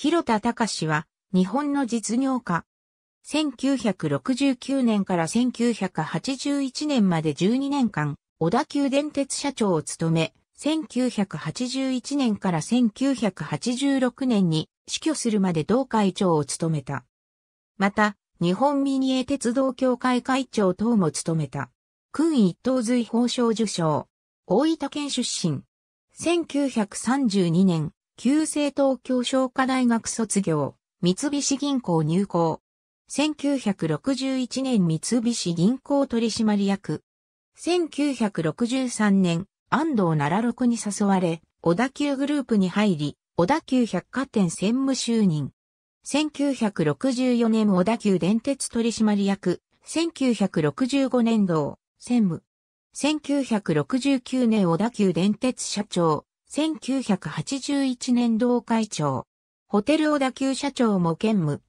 広田隆は、日本の実業家。1969年から1981年まで12年間、小田急電鉄社長を務め、1981年から1986年に死去するまで同会長を務めた。また、日本民営鉄道協会会長等も務めた。君一等随法賞受賞。大分県出身。1932年、旧制東京商科大学卒業、三菱銀行入行。1961年三菱銀行取締役。1963年、安藤奈良六に誘われ、小田急グループに入り、小田急百貨店専務就任。1964年小田急電鉄取締役、1965年度、専務。1969年小田急電鉄社長、1981年同会長。ホテル小田急社長も兼務。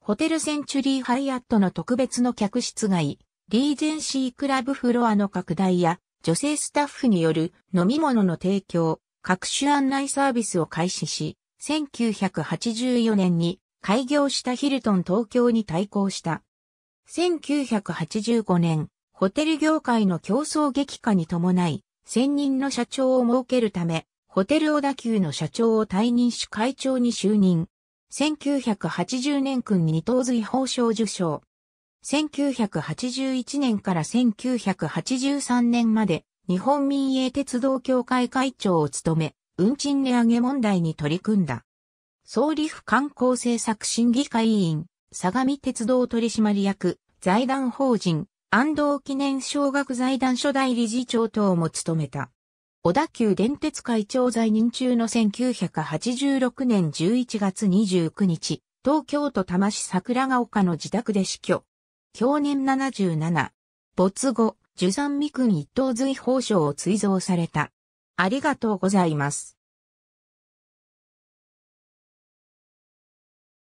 ホテルセンチュリーハイアットの特別の客室外、リージェンシークラブフロアの拡大や、女性スタッフによる飲み物の提供、各種案内サービスを開始し、1984年に開業したヒルトン東京に対抗した。1985年、ホテル業界の競争激化に伴い、専任の社長を設けるため、ホテル小田急の社長を退任し会長に就任。1980年君に等随法賞受賞。1981年から1983年まで日本民営鉄道協会会長を務め、運賃値上げ問題に取り組んだ。総理府観光政策審議会委員、相模鉄道取締役、財団法人、安藤記念小学財団初代理事長等も務めた。小田急電鉄会長在任中の1986年11月29日、東京都多摩市桜ヶ丘の自宅で死去。去年77。没後、受三未君一等随法賞を追贈された。ありがとうございます。